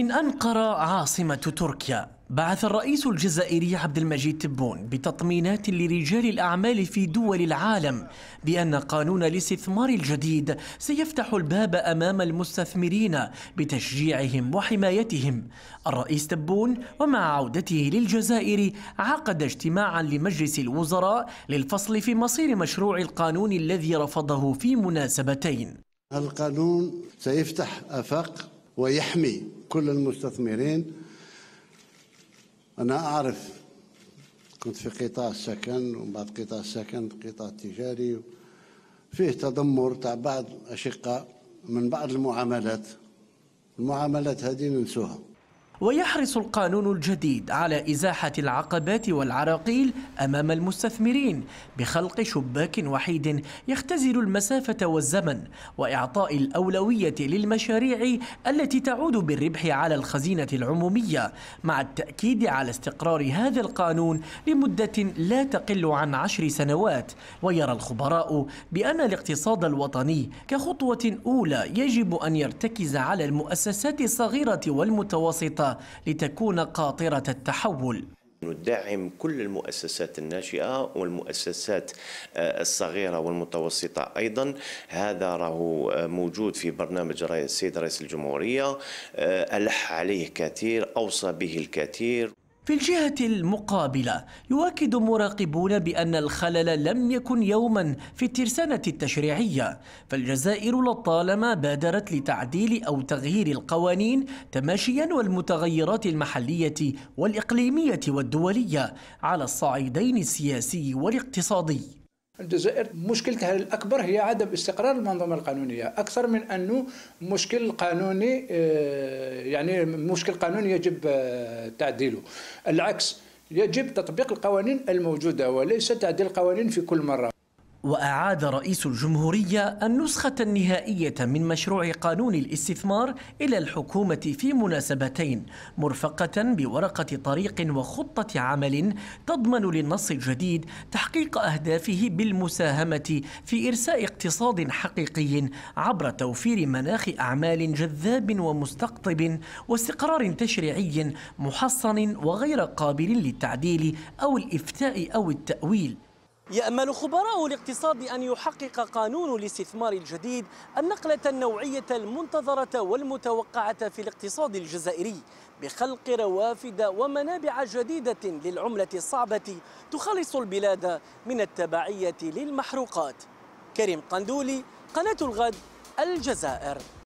من أنقرة عاصمة تركيا بعث الرئيس الجزائري عبد المجيد تبون بتطمينات لرجال الأعمال في دول العالم بأن قانون الاستثمار الجديد سيفتح الباب أمام المستثمرين بتشجيعهم وحمايتهم الرئيس تبون ومع عودته للجزائر عقد اجتماعا لمجلس الوزراء للفصل في مصير مشروع القانون الذي رفضه في مناسبتين القانون سيفتح أفاق ويحمي كل المستثمرين أنا أعرف كنت في قطاع السكن ومن بعد قطاع السكن قطاع تجاري فيه تدمر تاع بعض أشقاء من بعض المعاملات المعاملات هذه ننسوها ويحرص القانون الجديد على إزاحة العقبات والعراقيل أمام المستثمرين بخلق شباك وحيد يختزل المسافة والزمن وإعطاء الأولوية للمشاريع التي تعود بالربح على الخزينة العمومية مع التأكيد على استقرار هذا القانون لمدة لا تقل عن عشر سنوات ويرى الخبراء بأن الاقتصاد الوطني كخطوة أولى يجب أن يرتكز على المؤسسات الصغيرة والمتوسطة لتكون قاطرة التحول ندعم كل المؤسسات الناشئة والمؤسسات آه، الصغيرة والمتوسطة أيضا هذا راه آه، موجود في برنامج السيد رئيس الجمهورية آه، ألح عليه كثير أوصى به الكثير في الجهة المقابلة يؤكد مراقبون بأن الخلل لم يكن يوما في الترسانة التشريعية فالجزائر لطالما بادرت لتعديل أو تغيير القوانين تماشيا والمتغيرات المحلية والإقليمية والدولية على الصعيدين السياسي والاقتصادي الجزائر مشكلتها الاكبر هي عدم استقرار المنظومه القانونيه اكثر من انه مشكل قانوني آه، يعني مشكل قانوني يجب آه، تعديله العكس يجب تطبيق القوانين الموجوده وليس تعديل القوانين في كل مره وأعاد رئيس الجمهورية النسخة النهائية من مشروع قانون الاستثمار إلى الحكومة في مناسبتين مرفقة بورقة طريق وخطة عمل تضمن للنص الجديد تحقيق أهدافه بالمساهمة في إرساء اقتصاد حقيقي عبر توفير مناخ أعمال جذاب ومستقطب واستقرار تشريعي محصن وغير قابل للتعديل أو الإفتاء أو التأويل يأمل خبراء الاقتصاد أن يحقق قانون الاستثمار الجديد النقلة النوعية المنتظرة والمتوقعة في الاقتصاد الجزائري بخلق روافد ومنابع جديدة للعملة الصعبة تخلص البلاد من التبعية للمحروقات كريم قندولي قناة الغد الجزائر